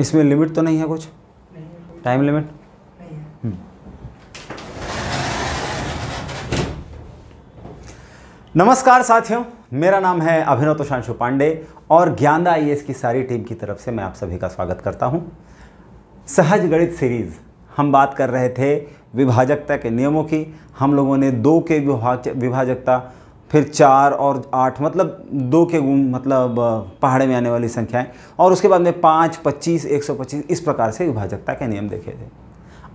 इसमें लिमिट तो नहीं है कुछ टाइम हम्म। लिमिट नमस्कार साथियों मेरा नाम है अभिनव तुषांशु पांडे और ज्ञानदा आई की सारी टीम की तरफ से मैं आप सभी का स्वागत करता हूं सहज गणित सीरीज़ हम बात कर रहे थे विभाजकता के नियमों की हम लोगों ने दो के विभाज विभाजकता फिर चार और आठ मतलब दो के गुण मतलब पहाड़े में आने वाली संख्याएं और उसके बाद में पाँच पच्चीस एक सौ पच्चीस इस प्रकार से विभाजकता के नियम देखे थे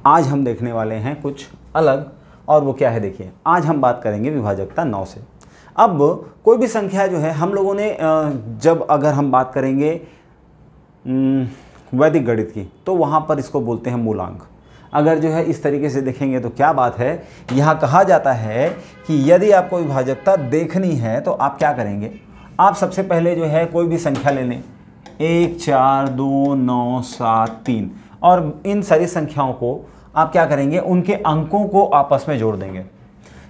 आज हम देखने वाले हैं कुछ अलग और वो क्या है देखिए आज हम बात करेंगे विभाजकता नौ से अब कोई भी संख्या जो है हम लोगों ने जब अगर हम बात करेंगे वैदिक गणित की तो वहाँ पर इसको बोलते हैं मूलांक अगर जो है इस तरीके से देखेंगे तो क्या बात है यहाँ कहा जाता है कि यदि आपको विभाजकता देखनी है तो आप क्या करेंगे आप सबसे पहले जो है कोई भी संख्या ले लें एक चार दो नौ सात तीन और इन सारी संख्याओं को आप क्या करेंगे उनके अंकों को आपस में जोड़ देंगे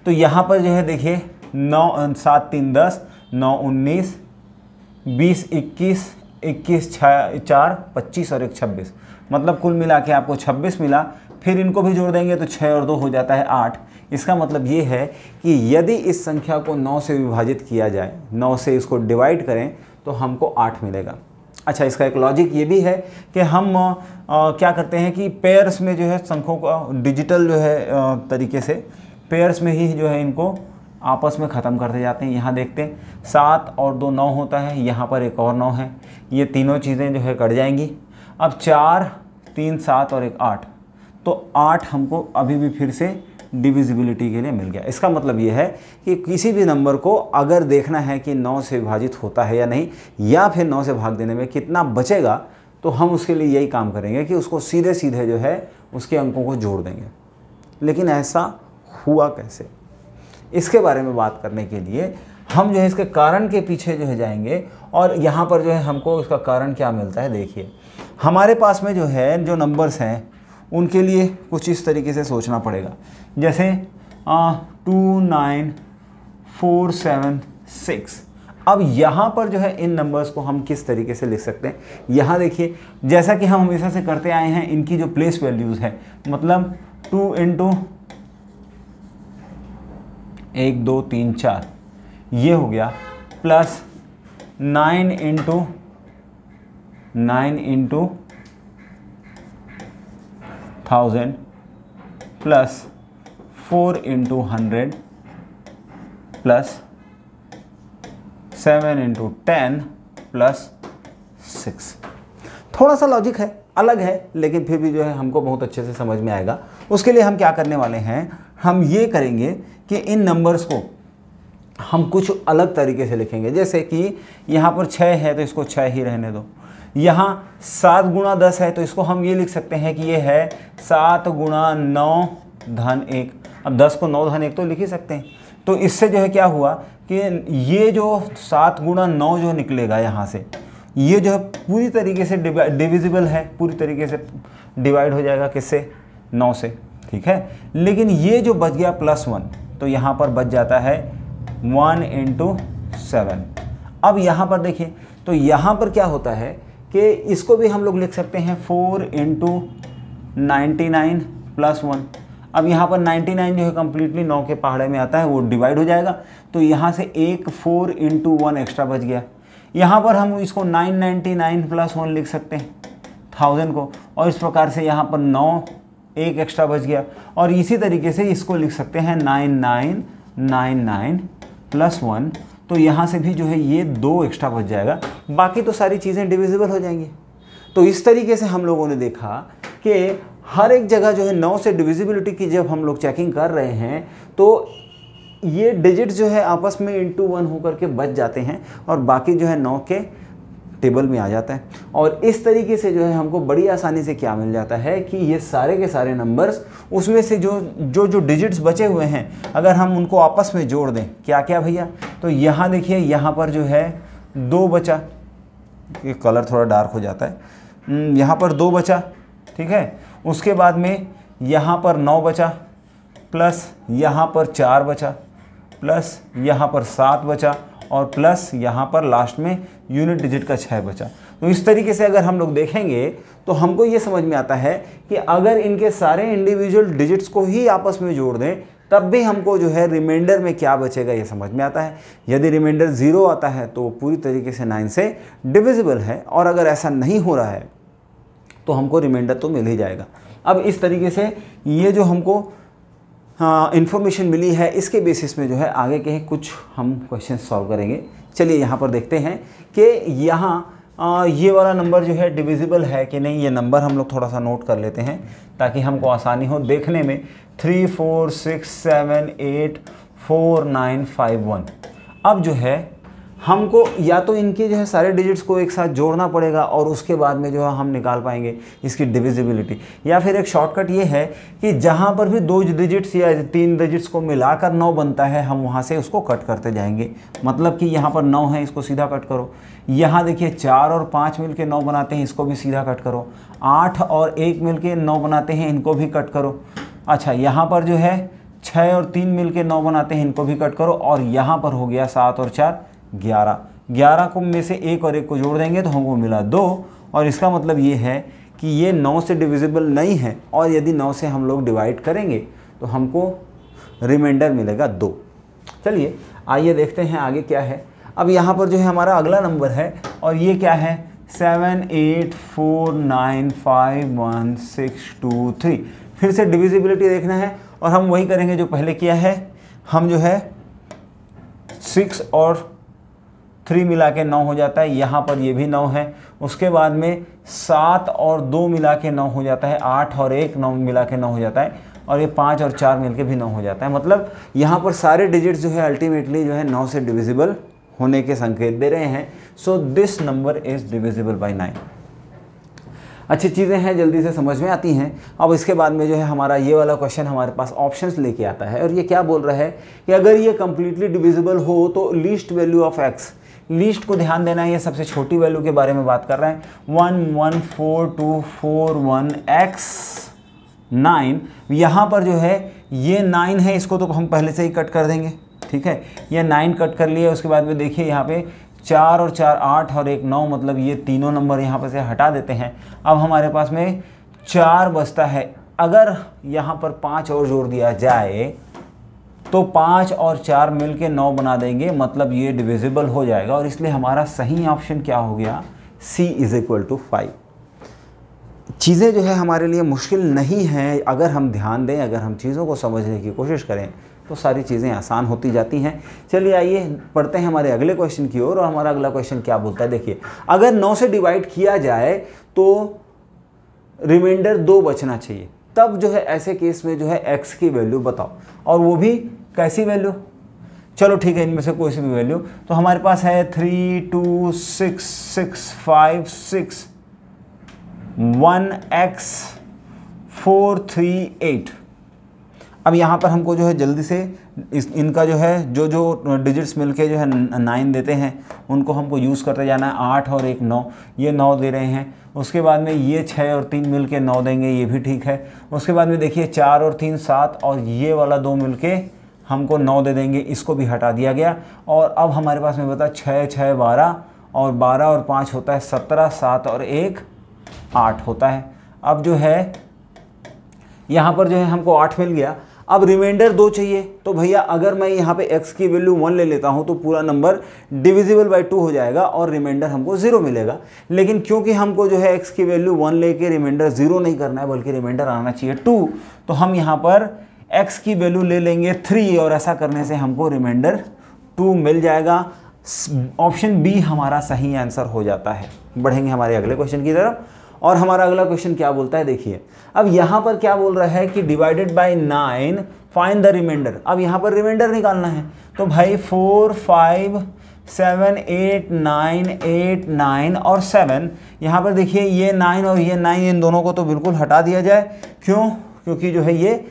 तो यहाँ पर जो है देखिए नौ सात तीन दस नौ उन्नीस बीस इक्कीस इक्कीस छः चार पच्चीस और एक छब्बीस मतलब कुल मिला के आपको छब्बीस मिला फिर इनको भी जोड़ देंगे तो छः और दो हो जाता है आठ इसका मतलब ये है कि यदि इस संख्या को नौ से विभाजित किया जाए नौ से इसको डिवाइड करें तो हमको आठ मिलेगा अच्छा इसका एक लॉजिक ये भी है कि हम आ, क्या करते हैं कि पेयर्स में जो है संख्यों का डिजिटल जो है आ, तरीके से पेयर्स में ही जो है इनको आपस में ख़त्म करते जाते हैं यहाँ देखते हैं सात और दो नौ होता है यहाँ पर एक और नौ है ये तीनों चीज़ें जो है कट जाएंगी अब चार तीन सात और एक आठ तो आठ हमको अभी भी फिर से डिविजिबिलिटी के लिए मिल गया इसका मतलब यह है कि किसी भी नंबर को अगर देखना है कि नौ से विभाजित होता है या नहीं या फिर नौ से भाग देने में कितना बचेगा तो हम उसके लिए यही काम करेंगे कि उसको सीधे सीधे जो है उसके अंकों को जोड़ देंगे लेकिन ऐसा हुआ कैसे इसके बारे में बात करने के लिए हम जो है इसके कारण के पीछे जो है जाएंगे और यहाँ पर जो है हमको इसका कारण क्या मिलता है देखिए हमारे पास में जो है जो नंबर्स हैं उनके लिए कुछ इस तरीके से सोचना पड़ेगा जैसे two nine four seven six अब यहाँ पर जो है इन नंबर्स को हम किस तरीके से लिख सकते हैं यहाँ देखिए जैसा कि हम हमेशा से करते आए हैं इनकी जो प्लेस वैल्यूज़ है मतलब टू इंटू एक दो तीन चार ये हो गया plus nine into nine into thousand plus four into hundred plus seven into ten plus six थोड़ा सा लॉजिक है अलग है लेकिन फिर भी जो है हमको बहुत अच्छे से समझ में आएगा उसके लिए हम क्या करने वाले हैं हम ये करेंगे कि इन नंबर्स को हम कुछ अलग तरीके से लिखेंगे जैसे कि यहाँ पर छः है तो इसको छः ही रहने दो यहाँ सात गुणा दस है तो इसको हम ये लिख सकते हैं कि ये है सात गुणा नौ धन एक अब दस को नौ धन एक तो लिख ही सकते हैं तो इससे जो है क्या हुआ कि ये जो सात गुणा नौ जो निकलेगा यहाँ से ये जो है पूरी तरीके से डिविजिबल है पूरी तरीके से डिवाइड हो जाएगा किससे नौ से ठीक है लेकिन ये जो बच गया प्लस वन तो यहाँ पर बच जाता है वन इंटू सेवन अब यहाँ पर देखिए तो यहाँ पर क्या होता है कि इसको भी हम लोग लिख सकते हैं four into ninety nine plus one अब यहाँ पर 99 जो है कम्प्लीटली नौ के पहाड़े में आता है वो डिवाइड हो जाएगा तो यहाँ से एक फोर इंटू वन एक्स्ट्रा बच गया यहाँ पर हम इसको 999 प्लस वन लिख सकते हैं थाउजेंड को और इस प्रकार से यहाँ पर नौ एक एक्स्ट्रा बच गया और इसी तरीके से इसको लिख सकते हैं nine nine nine nine plus one तो यहाँ से भी जो है ये दो एक्स्ट्रा बच जाएगा बाकी तो सारी चीज़ें डिविजिबल हो जाएंगी तो इस तरीके से हम लोगों ने देखा कि हर एक जगह जो है नौ से डिविजिबिलिटी की जब हम लोग चेकिंग कर रहे हैं तो ये डिजिट जो है आपस में इंटू वन होकर के बच जाते हैं और बाकी जो है नौ के टेबल में आ जाता है और इस तरीके से जो है हमको बड़ी आसानी से क्या मिल जाता है कि ये सारे के सारे नंबर्स उसमें से जो जो जो डिजिट्स बचे हुए हैं अगर हम उनको आपस में जोड़ दें क्या क्या भैया तो यहाँ देखिए यहाँ पर जो है दो बचा ये कलर थोड़ा डार्क हो जाता है हम्म, यहाँ पर दो बचा ठीक है उसके बाद में यहाँ पर नौ बचा प्लस यहाँ पर चार बचा प्लस यहाँ पर सात बचा और प्लस यहाँ पर लास्ट में यूनिट डिजिट का छः बचा तो इस तरीके से अगर हम लोग देखेंगे तो हमको ये समझ में आता है कि अगर इनके सारे इंडिविजुअल डिजिट्स को ही आपस में जोड़ दें तब भी हमको जो है रिमाइंडर में क्या बचेगा ये समझ में आता है यदि रिमाइंडर ज़ीरो आता है तो वो पूरी तरीके से नाइन से डिविजिबल है और अगर ऐसा नहीं हो रहा है तो हमको रिमाइंडर तो मिल ही जाएगा अब इस तरीके से ये जो हमको इन्फॉर्मेशन हाँ, मिली है इसके बेसिस में जो है आगे के कुछ हम क्वेश्चन सॉल्व करेंगे चलिए यहाँ पर देखते हैं कि यहाँ ये वाला नंबर जो है डिविजिबल है कि नहीं ये नंबर हम लोग थोड़ा सा नोट कर लेते हैं ताकि हमको आसानी हो देखने में three four six seven eight four nine five one अब जो है हमको या तो इनके जो है सारे डिजिट्स को एक साथ जोड़ना पड़ेगा और उसके बाद में जो है हम निकाल पाएंगे इसकी डिविजिबिलिटी या फिर एक शॉर्टकट ये है कि जहाँ पर भी दो डिजिट्स या तीन डिजिट्स को मिलाकर नौ बनता है हम वहाँ से उसको कट करते जाएंगे मतलब कि यहाँ पर नौ है इसको सीधा कट करो यहाँ देखिए चार और पाँच मिल के नौ बनाते हैं इसको भी सीधा कट करो आठ और एक मिल के नौ बनाते हैं इनको भी कट करो अच्छा यहाँ पर जो है छः और तीन मिल के नौ बनाते हैं इनको भी कट करो और यहाँ पर हो गया सात और चार ग्यारह ग्यारह को में से एक और एक को जोड़ देंगे तो हमको मिला दो और इसका मतलब ये है कि ये नौ से डिविजिबल नहीं है और यदि नौ से हम लोग डिवाइड करेंगे तो हमको रिमाइंडर मिलेगा दो चलिए आइए देखते हैं आगे क्या है अब यहाँ पर जो है हमारा अगला नंबर है और ये क्या है seven eight four nine five one six two three फिर से डिविजिबिलिटी देखना है और हम वही करेंगे जो पहले किया है हम जो है सिक्स और थ्री मिला के नौ हो जाता है यहाँ पर ये भी नौ है उसके बाद में सात और दो मिला के नौ हो जाता है आठ और एक नौ मिला के नौ हो जाता है और ये पाँच और चार मिल के भी नौ हो जाता है मतलब यहाँ पर सारे डिजिट्स जो है अल्टीमेटली जो है नौ से डिविजिबल होने के संकेत दे रहे हैं so this number is divisible by nine अच्छी चीज़ें हैं जल्दी से समझ में आती हैं अब इसके बाद में जो है हमारा ये वाला क्वेश्चन हमारे पास ऑप्शंस लेके आता है और ये क्या बोल रहा है कि अगर ये कम्प्लीटली डिविजिबल हो तो least value of x list को ध्यान देना है ये सबसे छोटी वैल्यू के बारे में बात कर रहे हैं one one four two four one x nine यहाँ पर जो है ये नाइन है इसको तो हम पहले से ही कट कर देंगे ठीक है ये नाइन कट कर लिए उसके बाद में देखिए यहाँ पे चार और चार आठ और एक नौ मतलब ये तीनों नंबर यहाँ पर से हटा देते हैं अब हमारे पास में चार बचता है अगर यहाँ पर पाँच और जोड़ दिया जाए तो पाँच और चार मिल के नौ बना देंगे मतलब ये डिविजिबल हो जाएगा और इसलिए हमारा सही ऑप्शन क्या हो गया C is equal to five चीज़ें जो है हमारे लिए मुश्किल नहीं हैं अगर हम ध्यान दें अगर हम चीज़ों को समझने की कोशिश करें तो सारी चीज़ें आसान होती जाती हैं चलिए आइए पढ़ते हैं हमारे अगले क्वेश्चन की ओर और हमारा अगला क्वेश्चन क्या बोलता है देखिए अगर नौ से डिवाइड किया जाए तो रिमाइंडर दो बचना चाहिए तब जो है ऐसे केस में जो है एक्स की वैल्यू बताओ और वो भी कैसी वैल्यू चलो ठीक है इनमें से कोई सी भी वैल्यू तो हमारे पास है three two six six five six one x four three eight अब यहाँ पर हमको जो है जल्दी से इस इनका जो है जो जो डिजिट्स मिलके जो है नाइन देते हैं उनको हमको यूज़ करते जाना है आठ और एक नौ ये नौ दे रहे हैं उसके बाद में ये छः और तीन मिल के नौ देंगे ये भी ठीक है उसके बाद में देखिए चार और तीन सात और ये वाला दो मिल के हमको नौ दे देंगे इसको भी हटा दिया गया और अब हमारे पास में बता छः छः बारह और बारह और पाँच होता है सत्रह सात और एक आठ होता है अब जो है यहाँ पर जो है हमको आठ मिल गया अब रिमाइंडर दो चाहिए तो भैया अगर मैं यहाँ पे x की वैल्यू वन ले लेता हूँ तो पूरा नंबर डिविजिबल बाई टू हो जाएगा और रिमाइंडर हमको ज़ीरो मिलेगा लेकिन क्योंकि हमको जो है x की वैल्यू वन लेके रिमाइंडर ज़ीरो नहीं करना है बल्कि रिमाइंडर आना चाहिए टू तो हम यहाँ पर एक्स की वैल्यू ले लेंगे थ्री और ऐसा करने से हमको रिमाइंडर टू मिल जाएगा ऑप्शन बी हमारा सही आंसर हो जाता है बढ़ेंगे हमारे अगले क्वेश्चन की तरफ और हमारा अगला क्वेश्चन क्या बोलता है देखिए अब यहाँ पर क्या बोल रहा है कि divided by nine find the remainder अब यहाँ पर रिमाइंडर निकालना है तो भाई four five seven eight nine eight nine और सेवन यहाँ पर देखिए ये नाइन और ये नाइन इन दोनों को तो बिल्कुल हटा दिया जाए क्यों क्योंकि जो है ये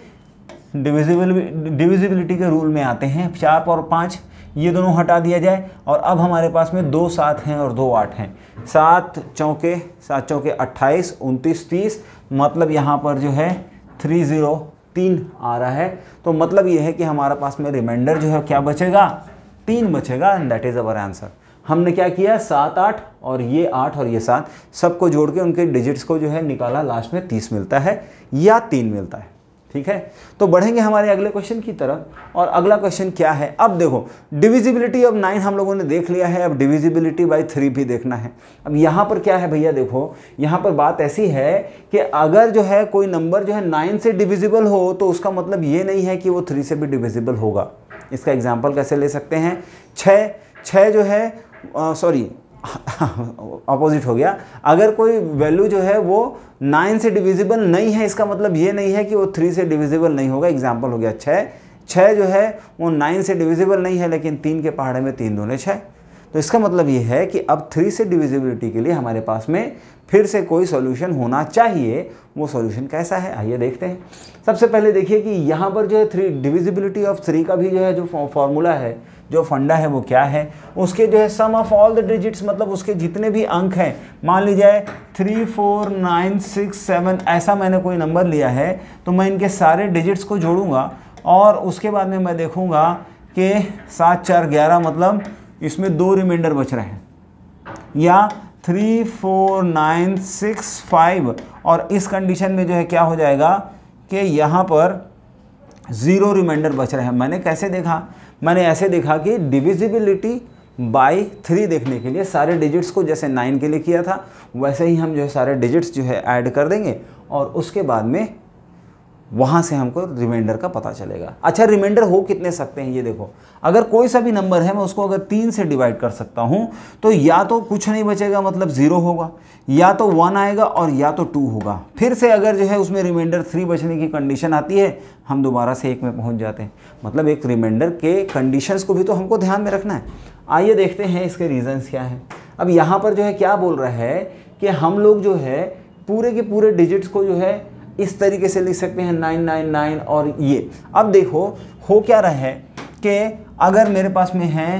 डिविजिबल डिविजिबिलिटी के रूल में आते हैं चार और पाँच ये दोनों हटा दिया जाए और अब हमारे पास में दो सात हैं और दो आठ हैं सात चौके सात चौके अट्ठाईस उनतीस तीस मतलब यहाँ पर जो है थ्री ज़ीरो तीन आ रहा है तो मतलब ये है कि हमारे पास में रिमाइंडर जो है क्या बचेगा तीन बचेगा and that is our answer हमने क्या किया सात आठ और ये आठ और ये सात सबको जोड़ के उनके डिजिट्स को जो है निकाला लास्ट में तीस मिलता है या तीन मिलता है ठीक है तो बढ़ेंगे हमारे अगले क्वेश्चन की तरफ और अगला क्वेश्चन क्या है अब देखो डिविजिबिलिटी ऑफ नाइन हम लोगों ने देख लिया है अब डिविजिबिलिटी बाई थ्री भी देखना है अब यहाँ पर क्या है भैया देखो यहाँ पर बात ऐसी है कि अगर जो है कोई नंबर जो है नाइन से डिविजिबल हो तो उसका मतलब ये नहीं है कि वो थ्री से भी डिविजिबल होगा इसका एग्जाम्पल कैसे ले सकते हैं छः छः जो है सॉरी अपोजिट हो गया अगर कोई वैल्यू जो है वो नाइन से डिविजिबल नहीं है इसका मतलब ये नहीं है कि वो थ्री से डिविजिबल नहीं होगा एग्जाम्पल हो गया छः छः जो है वो नाइन से डिविजिबल नहीं है लेकिन तीन के पहाड़े में तीन दोनों छः तो इसका मतलब ये है कि अब थ्री से डिविजिबिलिटी के लिए हमारे पास में फिर से कोई सॉल्यूशन होना चाहिए वो सॉल्यूशन कैसा है आइए देखते हैं सबसे पहले देखिए कि यहाँ पर जो है थ्री डिविजिबिलिटी ऑफ थ्री का भी जो है जो फॉर्मूला है जो फंडा है वो क्या है उसके जो है sum of all the digits मतलब उसके जितने भी अंक हैं मान लीजिए three four nine six seven ऐसा मैंने कोई नंबर लिया है तो मैं इनके सारे डिजिट्स को जोड़ूंगा और उसके बाद में मैं देखूंगा कि सात चार ग्यारह मतलब इसमें दो रिमाइंडर बच रहे हैं या three four nine six five और इस कंडीशन में जो है क्या हो जाएगा कि यहाँ पर ज़ीरो रिमाइंडर बच रहे हैं मैंने कैसे देखा मैंने ऐसे देखा कि डिविजिबिलिटी बाय थ्री देखने के लिए सारे डिजिट्स को जैसे नाइन के लिए किया था वैसे ही हम जो है सारे डिजिट्स जो है ऐड कर देंगे और उसके बाद में वहाँ से हमको रिमाइंडर का पता चलेगा अच्छा रिमाइंडर हो कितने सकते हैं ये देखो अगर कोई सा भी नंबर है मैं उसको अगर तीन से डिवाइड कर सकता हूँ तो या तो कुछ नहीं बचेगा मतलब ज़ीरो होगा या तो वन आएगा और या तो टू होगा फिर से अगर जो है उसमें रिमाइंडर थ्री बचने की कंडीशन आती है हम दोबारा से एक में पहुँच जाते हैं मतलब एक रिमाइंडर के कंडीशंस को भी तो हमको ध्यान में रखना है आइए देखते हैं इसके रीज़न्स क्या हैं अब यहाँ पर जो है क्या बोल रहा है कि हम लोग जो है पूरे के पूरे डिजिट्स को जो है इस तरीके से लिख सकते हैं नाइन नाइन नाइन और ये अब देखो हो क्या रहा है कि अगर मेरे पास में है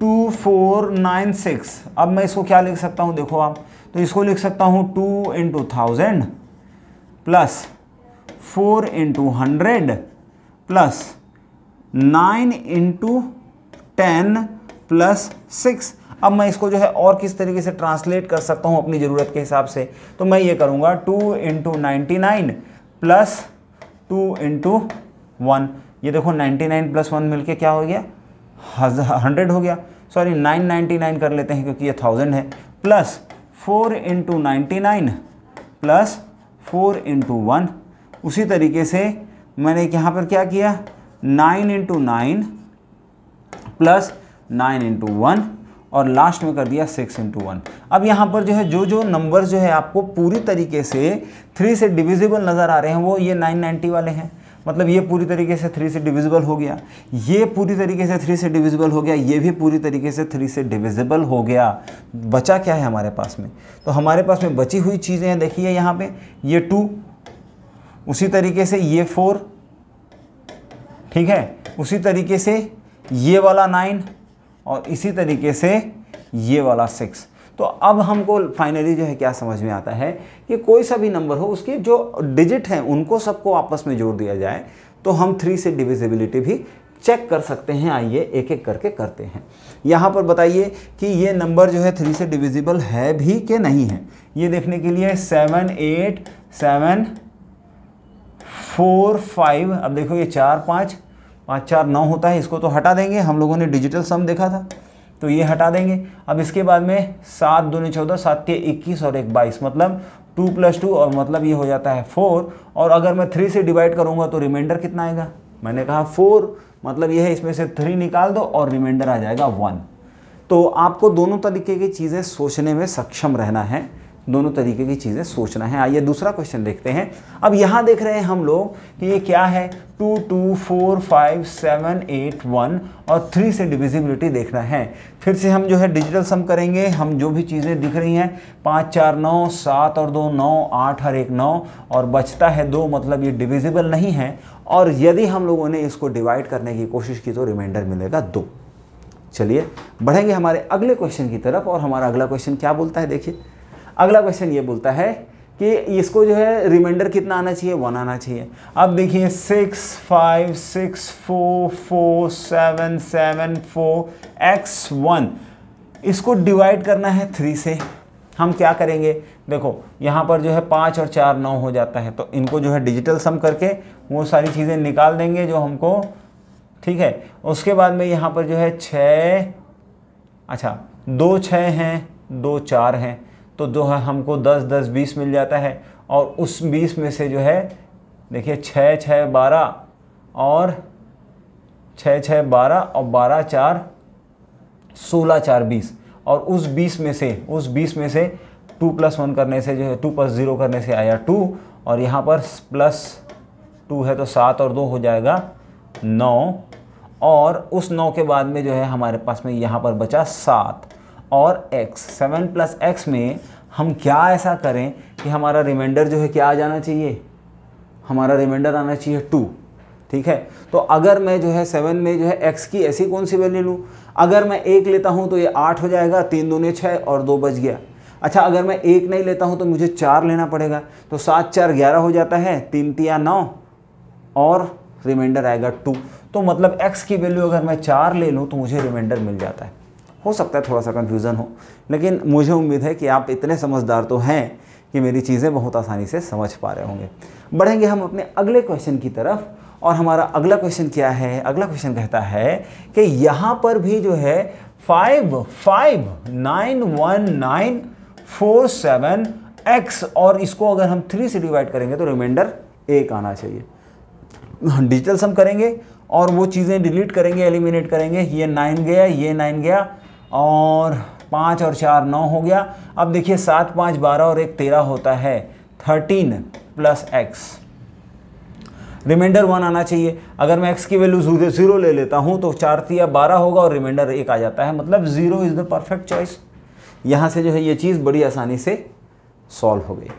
टू फोर नाइन सिक्स अब मैं इसको क्या लिख सकता हूँ देखो आप तो इसको लिख सकता हूँ two into thousand plus four into hundred plus nine into ten plus six अब मैं इसको जो है और किस तरीके से ट्रांसलेट कर सकता हूँ अपनी ज़रूरत के हिसाब से तो मैं ये करूँगा two into ninety nine plus two into one ये देखो नाइन्टी नाइन प्लस वन मिल क्या हो गया हंड्रेड हो गया सॉरी नाइन नाइन्टी नाइन कर लेते हैं क्योंकि ये थाउजेंड है plus four into ninety nine plus four into one उसी तरीके से मैंने यहाँ पर क्या किया nine into nine plus nine into one और लास्ट में कर दिया सिक्स इंटू वन अब यहाँ पर जो है जो जो नंबर जो है आपको पूरी तरीके से थ्री से डिविजिबल नज़र आ रहे हैं वो ये नाइन नाइन्टी वाले हैं मतलब ये पूरी तरीके से थ्री से डिविजिबल हो गया ये पूरी तरीके से थ्री से डिविजिबल हो गया ये भी पूरी तरीके से थ्री से डिविजिबल हो गया बचा क्या है हमारे पास में तो हमारे पास में बची हुई चीज़ें हैं देखिए यहाँ पर ये टू उसी तरीके से ये फोर ठीक है उसी तरीके से ये वाला नाइन और इसी तरीके से ये वाला सिक्स तो अब हमको फाइनली जो है क्या समझ में आता है कि कोई सा भी नंबर हो उसके जो डिजिट हैं उनको सबको आपस में जोड़ दिया जाए तो हम थ्री से डिविजिबिलिटी भी चेक कर सकते हैं आइए एक एक करके करते हैं यहाँ पर बताइए कि ये नंबर जो है थ्री से डिविजिबल है भी कि नहीं है ये देखने के लिए seven eight seven four five अब देखो ये चार पाँच पाँच चार नौ होता है इसको तो हटा देंगे हम लोगों ने डिजिटल सम देखा था तो ये हटा देंगे अब इसके बाद में सात दोनों चौदह सात इक्कीस और एक बाईस मतलब टू प्लस टू और मतलब ये हो जाता है फोर और अगर मैं थ्री से डिवाइड करूँगा तो रिमाइंडर कितना आएगा मैंने कहा फोर मतलब ये है इसमें से थ्री निकाल दो और रिमाइंडर आ जाएगा वन तो आपको दोनों तरीके की चीज़ें सोचने में सक्षम रहना है दोनों तरीके की चीज़ें सोचना है आइए दूसरा क्वेश्चन देखते हैं अब यहाँ देख रहे हैं हम लोग कि ये क्या है two two four five seven eight one और थ्री से डिविजिबिलिटी देखना है फिर से हम जो है डिजिटल सम करेंगे हम जो भी चीज़ें दिख रही हैं पाँच चार नौ सात और दो नौ आठ हर एक नौ और बचता है दो मतलब ये डिविजिबल नहीं है और यदि हम लोगों ने इसको डिवाइड करने की कोशिश की तो रिमाइंडर मिलेगा दो चलिए बढ़ेंगे हमारे अगले क्वेश्चन की तरफ और हमारा अगला क्वेश्चन क्या बोलता है देखिए अगला क्वेश्चन ये बोलता है कि इसको जो है रिमाइंडर कितना आना चाहिए वन आना चाहिए अब देखिए six five six four four seven seven four x one इसको डिवाइड करना है थ्री से हम क्या करेंगे देखो यहाँ पर जो है पाँच और चार नौ हो जाता है तो इनको जो है डिजिटल सम करके वो सारी चीज़ें निकाल देंगे जो हमको ठीक है उसके बाद में यहाँ पर जो है छः अच्छा दो छः हैं दो चार हैं तो जो है हमको दस दस बीस मिल जाता है और उस बीस में से जो है देखिए छः छः बारह और छ छः बारह और बारह चार सोलह चार बीस और उस बीस में से उस बीस में से टू प्लस वन करने से जो है टू प्लस ज़ीरो करने से आया टू और यहाँ पर प्लस टू है तो सात और दो हो जाएगा नौ और उस नौ के बाद में जो है हमारे पास में यहाँ पर बचा सात और x सेवन प्लस एक्स में हम क्या ऐसा करें कि हमारा रिमाइंडर जो है क्या आ जाना चाहिए हमारा रिमाइंडर आना चाहिए टू ठीक है तो अगर मैं जो है सेवन में जो है एक्स की ऐसी कौन सी वैल्यू लूँ अगर मैं एक लेता हूँ तो ये आठ हो जाएगा तीन ने छः और दो बज गया अच्छा अगर मैं एक नहीं लेता हूँ तो मुझे चार लेना पड़ेगा तो सात चार ग्यारह हो जाता है तीन तिया नौ और रिमाइंडर आएगा टू तो मतलब एक्स की वैल्यू अगर मैं चार ले लूँ तो मुझे रिमाइंडर मिल जाता है हो सकता है थोड़ा सा कन्फ्यूज़न हो लेकिन मुझे उम्मीद है कि आप इतने समझदार तो हैं कि मेरी चीज़ें बहुत आसानी से समझ पा रहे होंगे बढ़ेंगे हम अपने अगले क्वेश्चन की तरफ और हमारा अगला क्वेश्चन क्या है अगला क्वेश्चन कहता है कि यहाँ पर भी जो है five five nine one nine four seven x और इसको अगर हम थ्री से डिवाइड करेंगे तो रिमाइंडर एक आना चाहिए डिजिटल सम करेंगे और वो चीज़ें डिलीट करेंगे एलिमिनेट करेंगे ये नाइन गया ये नाइन गया और पाँच और चार नौ हो गया अब देखिए सात पाँच बारह और एक तेरह होता है thirteen plus x remainder one आना चाहिए अगर मैं एक्स की वैल्यू ज़ीरो ले लेता हूँ तो चार या बारह होगा और रिमाइंडर एक आ जाता है मतलब zero is the perfect choice यहाँ से जो है ये चीज़ बड़ी आसानी से सॉल्व हो गई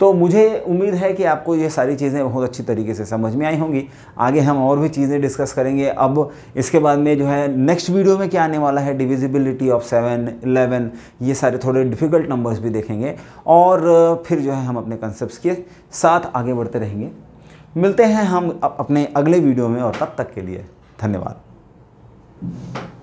तो मुझे उम्मीद है कि आपको ये सारी चीज़ें बहुत अच्छी तरीके से समझ में आई होंगी आगे हम और भी चीज़ें डिस्कस करेंगे अब इसके बाद में जो है नेक्स्ट वीडियो में क्या आने वाला है डिविजिबिलिटी ऑफ सेवन इलेवन ये सारे थोड़े डिफ़िकल्ट नंबर्स भी देखेंगे और फिर जो है हम अपने कंसेप्ट के साथ आगे बढ़ते रहेंगे मिलते हैं हम अपने अगले वीडियो में और तब तक के लिए धन्यवाद